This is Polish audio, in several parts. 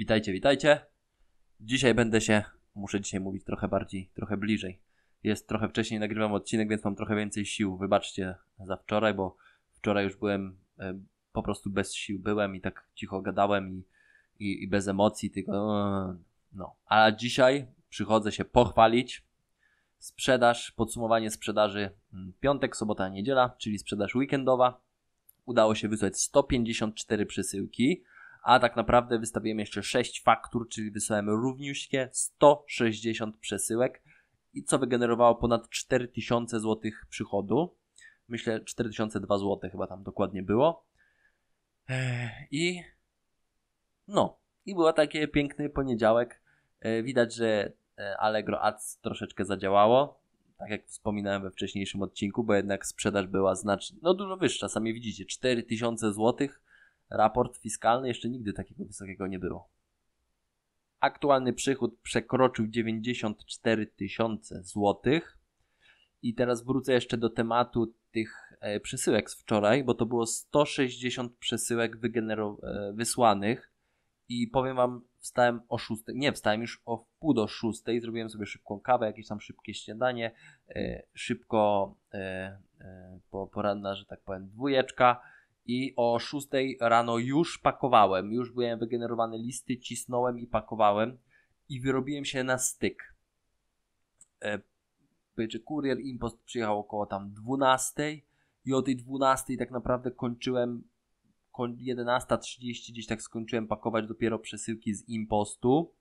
Witajcie, witajcie. Dzisiaj będę się, muszę dzisiaj mówić trochę bardziej, trochę bliżej. Jest trochę wcześniej, nagrywam odcinek, więc mam trochę więcej sił. Wybaczcie za wczoraj, bo wczoraj już byłem e, po prostu bez sił, byłem i tak cicho gadałem i, i, i bez emocji, tylko e, no. A dzisiaj przychodzę się pochwalić. Sprzedaż, podsumowanie sprzedaży mm, piątek, sobota, niedziela, czyli sprzedaż weekendowa. Udało się wysłać 154 przesyłki a tak naprawdę wystawiłem jeszcze 6 faktur, czyli wysłałem równiuśkie 160 przesyłek, i co wygenerowało ponad 4000 zł przychodu. Myślę 4002 zł chyba tam dokładnie było. I no, i był taki piękny poniedziałek. E, widać, że e, Allegro Ads troszeczkę zadziałało. Tak jak wspominałem we wcześniejszym odcinku, bo jednak sprzedaż była znacznie, no dużo wyższa. Sami widzicie, 4000 złotych raport fiskalny jeszcze nigdy takiego wysokiego nie było. Aktualny przychód przekroczył 94 tysiące złotych. I teraz wrócę jeszcze do tematu tych e, przesyłek z wczoraj, bo to było 160 przesyłek e, wysłanych i powiem wam, wstałem o 6, nie, wstałem już o pół do 6, zrobiłem sobie szybką kawę, jakieś tam szybkie śniadanie, e, szybko poranna, że tak powiem, dwójeczka i o 6 rano już pakowałem, już byłem wygenerowane listy, cisnąłem i pakowałem i wyrobiłem się na styk. Czy e, kurier impost przyjechał około tam 12 i o tej 12 tak naprawdę kończyłem 11.30 gdzieś tak skończyłem pakować dopiero przesyłki z impostu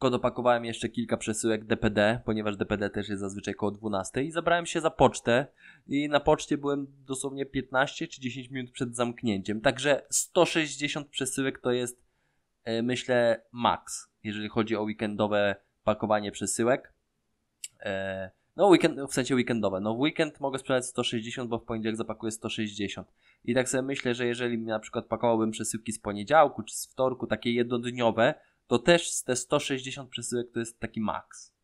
dopakowałem jeszcze kilka przesyłek DPD, ponieważ DPD też jest zazwyczaj koło 12 i zabrałem się za pocztę i na poczcie byłem dosłownie 15 czy 10 minut przed zamknięciem. Także 160 przesyłek to jest e, myślę maks, jeżeli chodzi o weekendowe pakowanie przesyłek. E, no weekend, w sensie weekendowe. No w weekend mogę sprzedać 160, bo w poniedziałek zapakuję 160. I tak sobie myślę, że jeżeli na przykład pakowałbym przesyłki z poniedziałku czy z wtorku, takie jednodniowe, to też te 160 przesyłek to jest taki maks.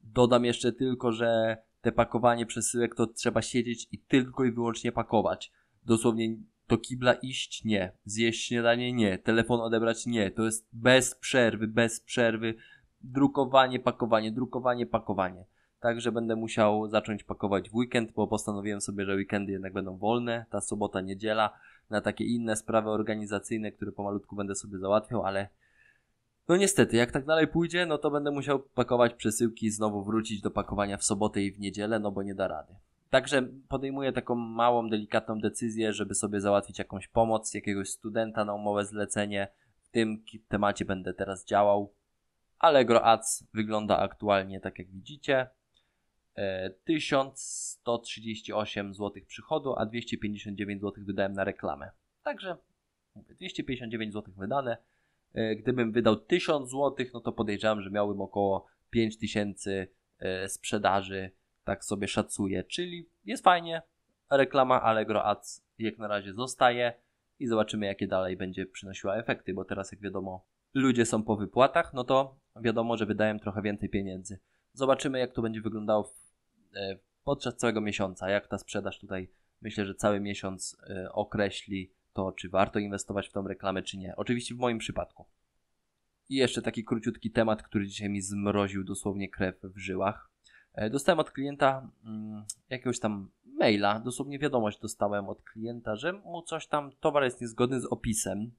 Dodam jeszcze tylko, że te pakowanie przesyłek to trzeba siedzieć i tylko i wyłącznie pakować. Dosłownie do kibla iść nie, zjeść śniadanie nie, telefon odebrać nie. To jest bez przerwy, bez przerwy drukowanie, pakowanie, drukowanie, pakowanie. Także będę musiał zacząć pakować w weekend, bo postanowiłem sobie, że weekendy jednak będą wolne, ta sobota, niedziela, na takie inne sprawy organizacyjne, które pomalutku będę sobie załatwiał, ale no niestety, jak tak dalej pójdzie, no to będę musiał pakować przesyłki i znowu wrócić do pakowania w sobotę i w niedzielę, no bo nie da rady. Także podejmuję taką małą, delikatną decyzję, żeby sobie załatwić jakąś pomoc jakiegoś studenta na umowę zlecenie. W tym temacie będę teraz działał. Allegro Ads wygląda aktualnie tak jak widzicie. 1138 e, zł przychodu, a 259 zł wydałem na reklamę. Także 259 zł wydane, E, gdybym wydał 1000 zł, no to podejrzewam, że miałbym około 5000 e, sprzedaży, tak sobie szacuję. Czyli jest fajnie, reklama Allegro Ads jak na razie zostaje i zobaczymy, jakie dalej będzie przynosiła efekty, bo teraz, jak wiadomo, ludzie są po wypłatach, no to wiadomo, że wydają trochę więcej pieniędzy. Zobaczymy, jak to będzie wyglądało w, e, podczas całego miesiąca, jak ta sprzedaż tutaj, myślę, że cały miesiąc określi to, czy warto inwestować w tą reklamę, czy nie. Oczywiście w moim przypadku. I jeszcze taki króciutki temat, który dzisiaj mi zmroził dosłownie krew w żyłach. E, dostałem od klienta mm, jakiegoś tam maila, dosłownie wiadomość dostałem od klienta, że mu coś tam, towar jest niezgodny z opisem.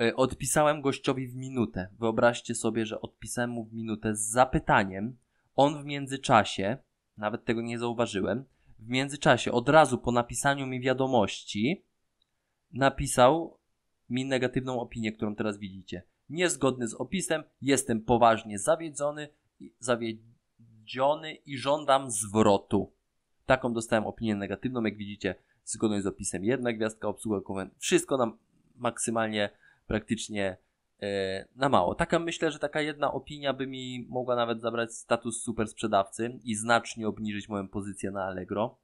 E, odpisałem gościowi w minutę. Wyobraźcie sobie, że odpisałem mu w minutę z zapytaniem. On w międzyczasie, nawet tego nie zauważyłem, w międzyczasie, od razu po napisaniu mi wiadomości, napisał mi negatywną opinię, którą teraz widzicie. Niezgodny z opisem, jestem poważnie zawiedziony, zawiedziony i żądam zwrotu. Taką dostałem opinię negatywną, jak widzicie, zgodność z opisem. Jedna gwiazdka, obsługa komend, wszystko nam maksymalnie, praktycznie yy, na mało. Taka myślę, że taka jedna opinia by mi mogła nawet zabrać status super sprzedawcy i znacznie obniżyć moją pozycję na Allegro.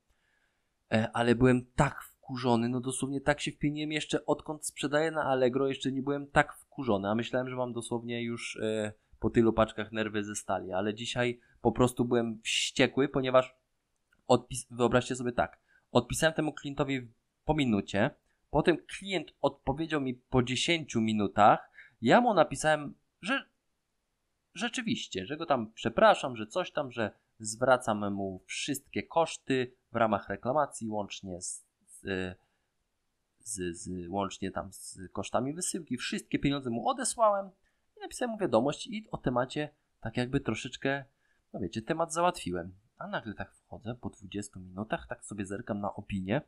Yy, ale byłem tak wkurzony, no dosłownie tak się wpieniem jeszcze odkąd sprzedaję na Allegro, jeszcze nie byłem tak wkurzony, a myślałem, że mam dosłownie już e, po tylu paczkach nerwy ze stali, ale dzisiaj po prostu byłem wściekły, ponieważ odpis, wyobraźcie sobie tak, odpisałem temu klientowi po minucie, potem klient odpowiedział mi po 10 minutach, ja mu napisałem, że rzeczywiście, że go tam przepraszam, że coś tam, że zwracam mu wszystkie koszty w ramach reklamacji, łącznie z z, z, łącznie tam z kosztami wysyłki, wszystkie pieniądze mu odesłałem i napisałem mu wiadomość i o temacie tak jakby troszeczkę, no wiecie, temat załatwiłem. A nagle tak wchodzę po 20 minutach, tak sobie zerkam na opinię,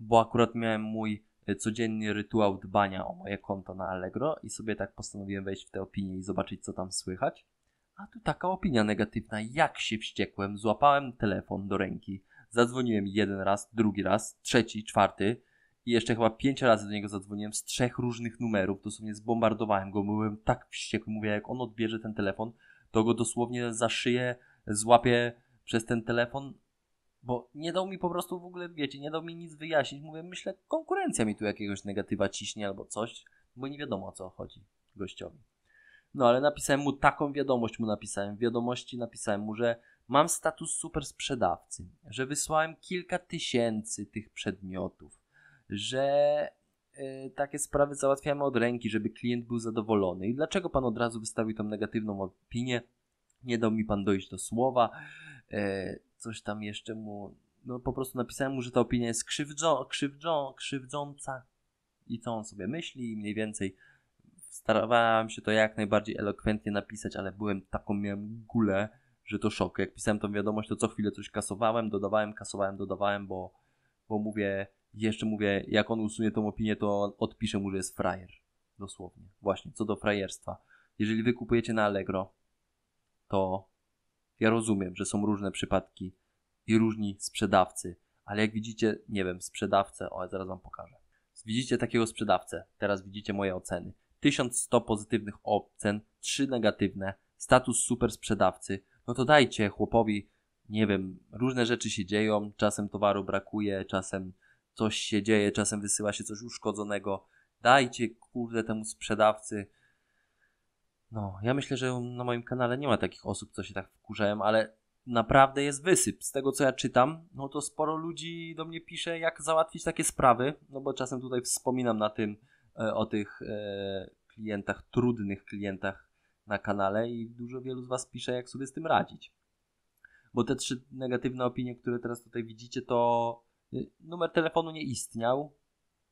bo akurat miałem mój e, codzienny rytuał dbania o moje konto na Allegro i sobie tak postanowiłem wejść w te opinie i zobaczyć, co tam słychać. A tu taka opinia negatywna, jak się wściekłem, złapałem telefon do ręki, Zadzwoniłem jeden raz, drugi raz, trzeci, czwarty i jeszcze chyba pięć razy do niego zadzwoniłem z trzech różnych numerów. Dosłownie zbombardowałem go, byłem tak wściekły, mówię, jak on odbierze ten telefon, to go dosłownie za szyję złapię przez ten telefon, bo nie dał mi po prostu w ogóle, wiecie, nie dał mi nic wyjaśnić. Mówię, myślę, konkurencja mi tu jakiegoś negatywa ciśnie albo coś, bo nie wiadomo o co chodzi gościowi. No ale napisałem mu taką wiadomość, mu napisałem wiadomości, napisałem mu, że Mam status super sprzedawcy, że wysłałem kilka tysięcy tych przedmiotów, że y, takie sprawy załatwiamy od ręki, żeby klient był zadowolony. I dlaczego pan od razu wystawił tą negatywną opinię? Nie dał mi pan dojść do słowa, y, coś tam jeszcze mu. No po prostu napisałem mu, że ta opinia jest krzywdzo, krzywdzo, krzywdząca i co on sobie myśli, i mniej więcej starałem się to jak najbardziej elokwentnie napisać, ale byłem taką, miałem gulę, że to szok. Jak pisałem tą wiadomość, to co chwilę coś kasowałem, dodawałem, kasowałem, dodawałem, bo, bo mówię, jeszcze mówię, jak on usunie tą opinię, to odpiszę mu, że jest frajer. Dosłownie. Właśnie, co do frajerstwa. Jeżeli wy kupujecie na Allegro, to ja rozumiem, że są różne przypadki i różni sprzedawcy, ale jak widzicie, nie wiem, sprzedawcę, o, ja zaraz wam pokażę. Widzicie takiego sprzedawcę, teraz widzicie moje oceny. 1100 pozytywnych ocen, 3 negatywne, status super sprzedawcy, no to dajcie chłopowi, nie wiem, różne rzeczy się dzieją, czasem towaru brakuje, czasem coś się dzieje, czasem wysyła się coś uszkodzonego. Dajcie kurde temu sprzedawcy. No, ja myślę, że na moim kanale nie ma takich osób, co się tak wkurzają, ale naprawdę jest wysyp. Z tego co ja czytam, no to sporo ludzi do mnie pisze, jak załatwić takie sprawy, no bo czasem tutaj wspominam na tym e, o tych e, klientach, trudnych klientach na kanale i dużo wielu z Was pisze, jak sobie z tym radzić. Bo te trzy negatywne opinie, które teraz tutaj widzicie, to y, numer telefonu nie istniał,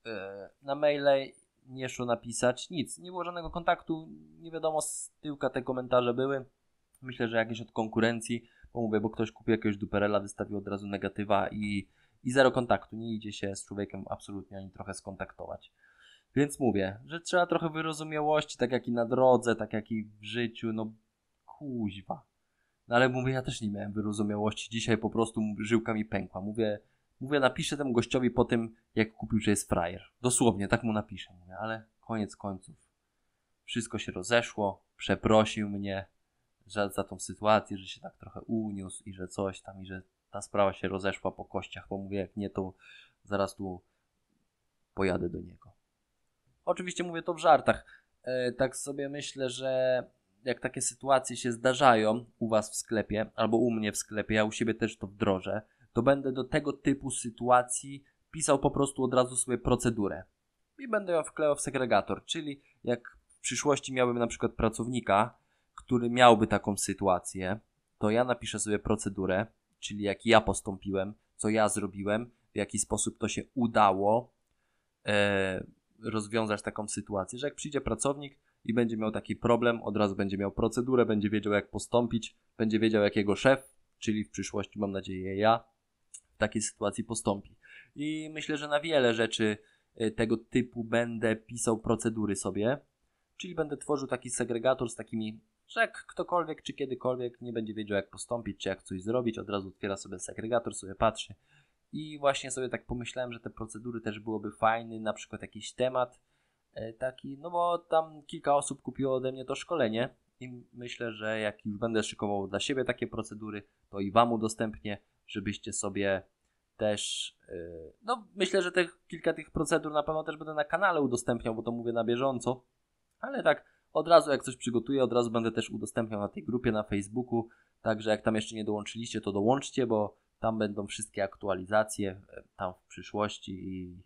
y, na maile nie szło napisać, nic, nie było żadnego kontaktu, nie wiadomo z tyłka te komentarze były. Myślę, że jakieś od konkurencji, bo mówię, bo ktoś kupił jakiegoś duperela, wystawił od razu negatywa i, i zero kontaktu, nie idzie się z człowiekiem absolutnie ani trochę skontaktować. Więc mówię, że trzeba trochę wyrozumiałości, tak jak i na drodze, tak jak i w życiu, no kuźwa. No ale mówię, ja też nie miałem wyrozumiałości. Dzisiaj po prostu żyłka mi pękła. Mówię, mówię napiszę temu gościowi po tym, jak kupił, że jest frajer. Dosłownie, tak mu napiszę. Mówię, ale koniec końców. Wszystko się rozeszło. Przeprosił mnie za tą sytuację, że się tak trochę uniósł i że coś tam, i że ta sprawa się rozeszła po kościach, bo mówię, jak nie, to zaraz tu pojadę do niego. Oczywiście mówię to w żartach. E, tak sobie myślę, że jak takie sytuacje się zdarzają u Was w sklepie, albo u mnie w sklepie, ja u siebie też to wdrożę, to będę do tego typu sytuacji pisał po prostu od razu sobie procedurę. I będę ją wklejał w segregator, czyli jak w przyszłości miałbym na przykład pracownika, który miałby taką sytuację, to ja napiszę sobie procedurę, czyli jak ja postąpiłem, co ja zrobiłem, w jaki sposób to się udało, e, rozwiązać taką sytuację, że jak przyjdzie pracownik i będzie miał taki problem, od razu będzie miał procedurę, będzie wiedział jak postąpić, będzie wiedział jak jego szef, czyli w przyszłości mam nadzieję ja, w takiej sytuacji postąpi. I myślę, że na wiele rzeczy e, tego typu będę pisał procedury sobie, czyli będę tworzył taki segregator z takimi, że jak ktokolwiek czy kiedykolwiek nie będzie wiedział jak postąpić, czy jak coś zrobić, od razu otwiera sobie segregator, sobie patrzy, i właśnie sobie tak pomyślałem, że te procedury też byłoby fajny, na przykład jakiś temat e, taki, no bo tam kilka osób kupiło ode mnie to szkolenie i myślę, że jak już będę szykował dla siebie takie procedury, to i Wam udostępnię, żebyście sobie też, e, no myślę, że tych kilka tych procedur na pewno też będę na kanale udostępniał, bo to mówię na bieżąco, ale tak od razu jak coś przygotuję, od razu będę też udostępniał na tej grupie na Facebooku, także jak tam jeszcze nie dołączyliście, to dołączcie, bo tam będą wszystkie aktualizacje, e, tam w przyszłości i,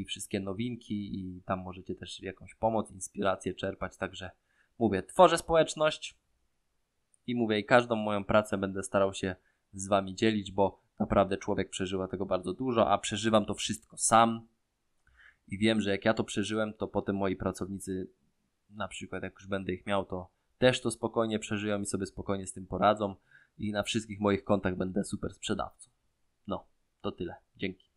i wszystkie nowinki, i tam możecie też jakąś pomoc, inspirację czerpać. Także mówię, tworzę społeczność i mówię, i każdą moją pracę będę starał się z Wami dzielić, bo naprawdę człowiek przeżywa tego bardzo dużo, a przeżywam to wszystko sam. I wiem, że jak ja to przeżyłem, to potem moi pracownicy, na przykład jak już będę ich miał, to też to spokojnie przeżyją i sobie spokojnie z tym poradzą i na wszystkich moich kontach będę super sprzedawcą. No, to tyle. Dzięki.